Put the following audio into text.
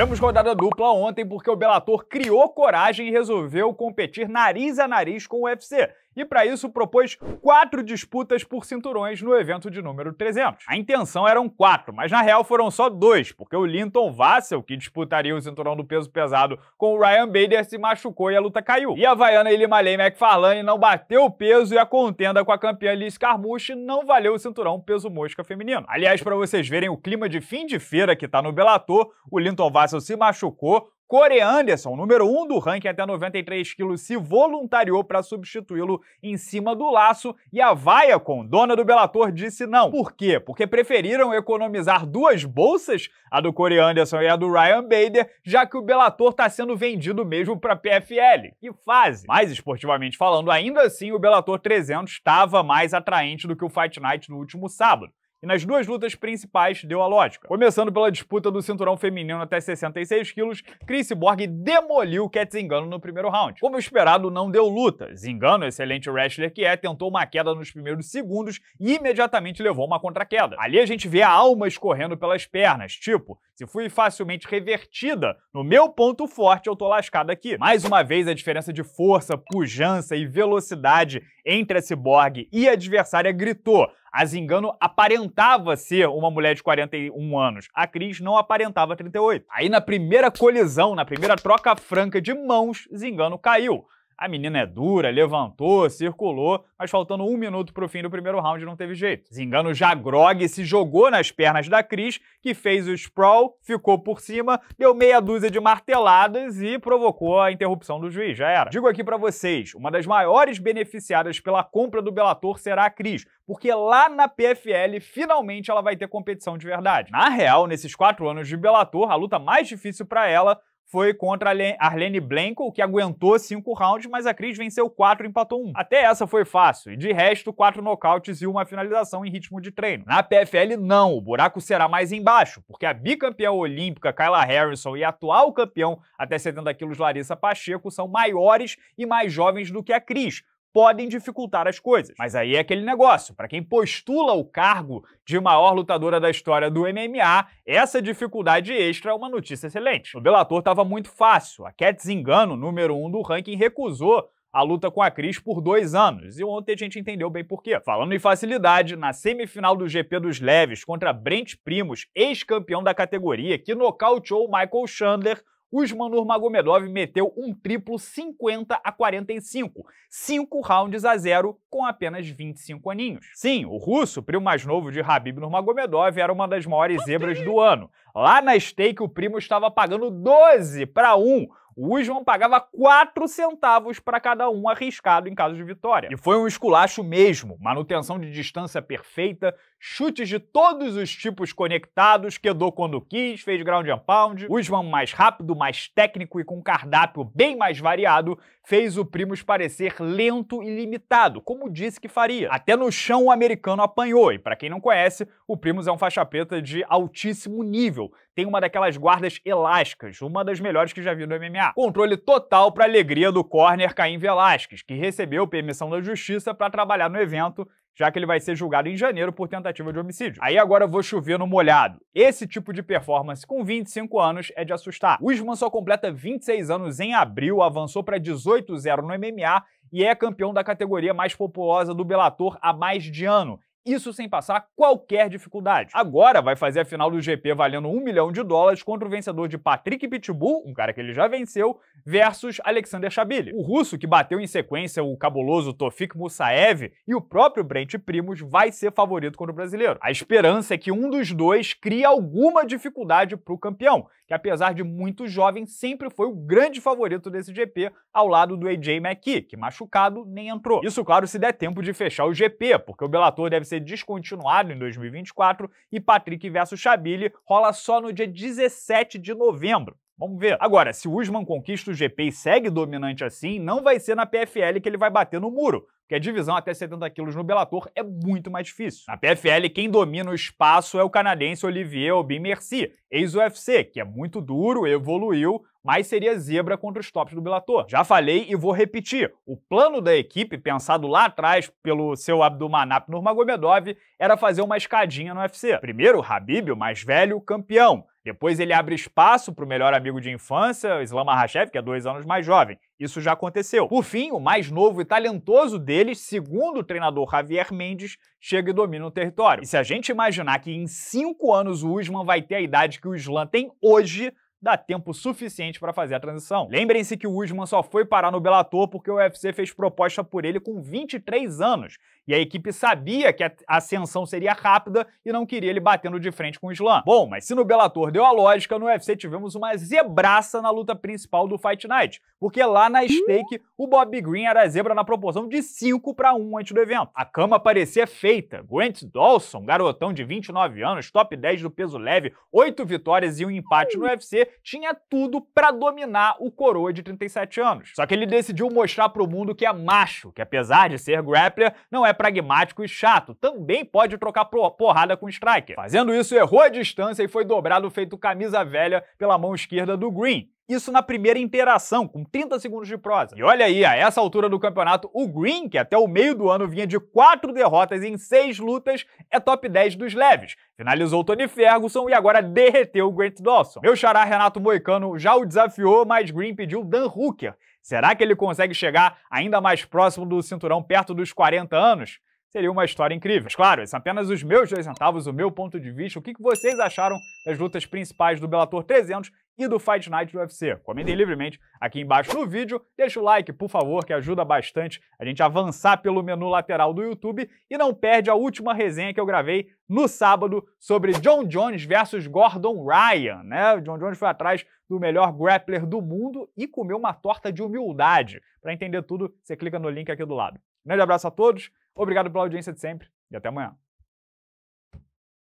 Tivemos rodada dupla ontem porque o Bellator criou coragem e resolveu competir nariz a nariz com o UFC e para isso propôs quatro disputas por cinturões no evento de número 300. A intenção eram quatro, mas na real foram só dois, porque o Linton Vassell, que disputaria o cinturão do peso pesado com o Ryan Bader, se machucou e a luta caiu. E a vaiana Ilimalei McFarlane não bateu o peso e a contenda com a campeã Liz Carmouche não valeu o cinturão peso mosca feminino. Aliás, para vocês verem o clima de fim de feira que tá no Bellator, o Linton Vassell se machucou, Corey Anderson, número 1 um do ranking até 93 quilos, se voluntariou para substituí-lo em cima do laço e a Viacom, dona do Bellator, disse não. Por quê? Porque preferiram economizar duas bolsas, a do Corey Anderson e a do Ryan Bader, já que o Bellator está sendo vendido mesmo para PFL. Que fase! Mas esportivamente falando, ainda assim o Bellator 300 estava mais atraente do que o Fight Night no último sábado e nas duas lutas principais deu a lógica. Começando pela disputa do cinturão feminino até 66 quilos, Chris Borg demoliu Cat Zingano no primeiro round. Como esperado, não deu luta. Zingano, excelente wrestler que é, tentou uma queda nos primeiros segundos e imediatamente levou uma contra queda. Ali a gente vê a alma escorrendo pelas pernas, tipo, se fui facilmente revertida no meu ponto forte, eu tô lascado aqui. Mais uma vez, a diferença de força, pujança e velocidade entre a Cyborg e a adversária gritou. A Zingano aparentava ser uma mulher de 41 anos. A Cris não aparentava 38. Aí na primeira colisão, na primeira troca franca de mãos, Zingano caiu. A menina é dura, levantou, circulou, mas faltando um minuto para o fim do primeiro round não teve jeito. Zingano já grogue se jogou nas pernas da Cris, que fez o sprawl, ficou por cima, deu meia dúzia de marteladas e provocou a interrupção do juiz, já era. Digo aqui para vocês, uma das maiores beneficiadas pela compra do Bellator será a Cris, porque lá na PFL finalmente ela vai ter competição de verdade. Na real, nesses quatro anos de Bellator, a luta mais difícil para ela foi contra a Arlene Blanco, que aguentou cinco rounds, mas a Cris venceu quatro e empatou um. Até essa foi fácil, e de resto, quatro nocautes e uma finalização em ritmo de treino. Na PFL, não, o buraco será mais embaixo, porque a bicampeã olímpica Kyla Harrison e a atual campeão até 70 quilos Larissa Pacheco são maiores e mais jovens do que a Cris, podem dificultar as coisas. Mas aí é aquele negócio, para quem postula o cargo de maior lutadora da história do MMA, essa dificuldade extra é uma notícia excelente. O delator estava muito fácil, a Cat Zingano, número um do ranking, recusou a luta com a Cris por dois anos, e ontem a gente entendeu bem por quê. Falando em facilidade, na semifinal do GP dos Leves contra Brent Primos, ex-campeão da categoria, que nocauteou Michael Chandler, Usmanur Magomedov meteu um triplo 50 a 45, 5 rounds a 0 com apenas 25 aninhos. Sim, o russo, primo mais novo de Habib Nurmagomedov, era uma das maiores zebras do ano. Lá na stake o primo estava pagando 12 para 1, o Usman pagava 4 centavos para cada um arriscado em caso de vitória. E foi um esculacho mesmo, manutenção de distância perfeita, chutes de todos os tipos conectados, quedou quando quis, fez ground and pound. O Usman mais rápido, mais técnico e com cardápio bem mais variado, fez o Primos parecer lento e limitado, como disse que faria. Até no chão o americano apanhou, e para quem não conhece, o Primos é um faixa preta de altíssimo nível, tem uma daquelas guardas elásticas, uma das melhores que já vi no MMA. Controle total para alegria do corner Caim Velasquez, que recebeu permissão da justiça para trabalhar no evento já que ele vai ser julgado em janeiro por tentativa de homicídio. Aí agora eu vou chover no molhado. Esse tipo de performance com 25 anos é de assustar. Usman só completa 26 anos em abril, avançou para 18-0 no MMA e é campeão da categoria mais populosa do Bellator há mais de ano. Isso sem passar qualquer dificuldade. Agora vai fazer a final do GP valendo um milhão de dólares contra o vencedor de Patrick Pitbull, um cara que ele já venceu, versus Alexander Chabili. O russo que bateu em sequência o cabuloso Tofik Musaev e o próprio Brent Primos vai ser favorito contra o brasileiro. A esperança é que um dos dois crie alguma dificuldade para o campeão que apesar de muito jovem, sempre foi o grande favorito desse GP, ao lado do AJ McKee, que machucado nem entrou. Isso, claro, se der tempo de fechar o GP, porque o Bellator deve ser descontinuado em 2024 e Patrick vs Chabille rola só no dia 17 de novembro. Vamos ver. Agora, se o Usman conquista o GP e segue dominante assim, não vai ser na PFL que ele vai bater no muro, porque a divisão até 70 quilos no Bellator é muito mais difícil. Na PFL, quem domina o espaço é o canadense Olivier Aubin-Mercier, ex-UFC, que é muito duro, evoluiu, mas seria zebra contra os tops do Bellator. Já falei e vou repetir. O plano da equipe, pensado lá atrás pelo seu Abdulmanap Nurmagomedov, era fazer uma escadinha no UFC. Primeiro, Habib, o mais velho, campeão. Depois ele abre espaço para o melhor amigo de infância, Islam Makhachev, que é dois anos mais jovem. Isso já aconteceu. Por fim, o mais novo e talentoso deles, segundo o treinador Javier Mendes, chega e domina o território. E se a gente imaginar que em cinco anos o Usman vai ter a idade que o Islam tem hoje, dá tempo suficiente para fazer a transição. Lembrem-se que o Usman só foi parar no Bellator porque o UFC fez proposta por ele com 23 anos e a equipe sabia que a ascensão seria rápida e não queria ele batendo de frente com o Islam. Bom, mas se no Bellator deu a lógica, no UFC tivemos uma zebraça na luta principal do Fight Night, porque lá na stake o Bob Green era zebra na proporção de 5 para 1 antes do evento. A cama parecia feita. Grant Dawson, garotão de 29 anos, top 10 do peso leve, 8 vitórias e um empate no UFC, tinha tudo para dominar o coroa de 37 anos. Só que ele decidiu mostrar para o mundo que é macho, que apesar de ser grappler, não é pragmático e chato, também pode trocar porrada com o striker. Fazendo isso, errou a distância e foi dobrado feito camisa velha pela mão esquerda do Green. Isso na primeira interação, com 30 segundos de prosa. E olha aí, a essa altura do campeonato, o Green, que até o meio do ano vinha de quatro derrotas em seis lutas, é top 10 dos leves. Finalizou Tony Ferguson e agora derreteu o Grant Dawson. Meu xará Renato Moicano já o desafiou, mas Green pediu Dan Hooker. Será que ele consegue chegar ainda mais próximo do cinturão perto dos 40 anos? Seria uma história incrível. Mas claro, esses são é apenas os meus dois centavos, o meu ponto de vista, o que vocês acharam das lutas principais do Bellator 300 e do Fight Night do UFC. Comentem livremente aqui embaixo no vídeo, deixa o like, por favor, que ajuda bastante a gente avançar pelo menu lateral do YouTube e não perde a última resenha que eu gravei no sábado sobre John Jones versus Gordon Ryan, né? O John Jones foi atrás do melhor grappler do mundo e comeu uma torta de humildade. Para entender tudo, você clica no link aqui do lado. Um grande abraço a todos, obrigado pela audiência de sempre e até amanhã.